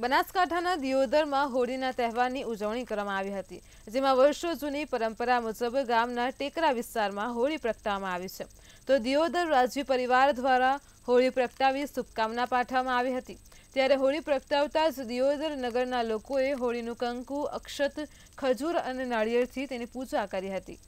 બનાસકાંઠાના દિયોદરમાં હોળીના તહેવારની ઉજવણી કરવામાં આવી હતી જેમાં વર્ષો જૂની પરંપરા મુજબ ગામના ટેકરા વિસ્તારમાં હોળી પ્રગટાવવામાં આવી છે તો દિયોદર રાજવી પરિવાર દ્વારા હોળી પ્રગટાવી શુભકામના પાઠવવામાં આવી હતી ત્યારે હોળી પ્રગટાવતા જ દિયોદર નગરના લોકોએ હોળીનું કંકુ અક્ષત ખજૂર અને નાળિયેરથી તેની પૂજા કરી હતી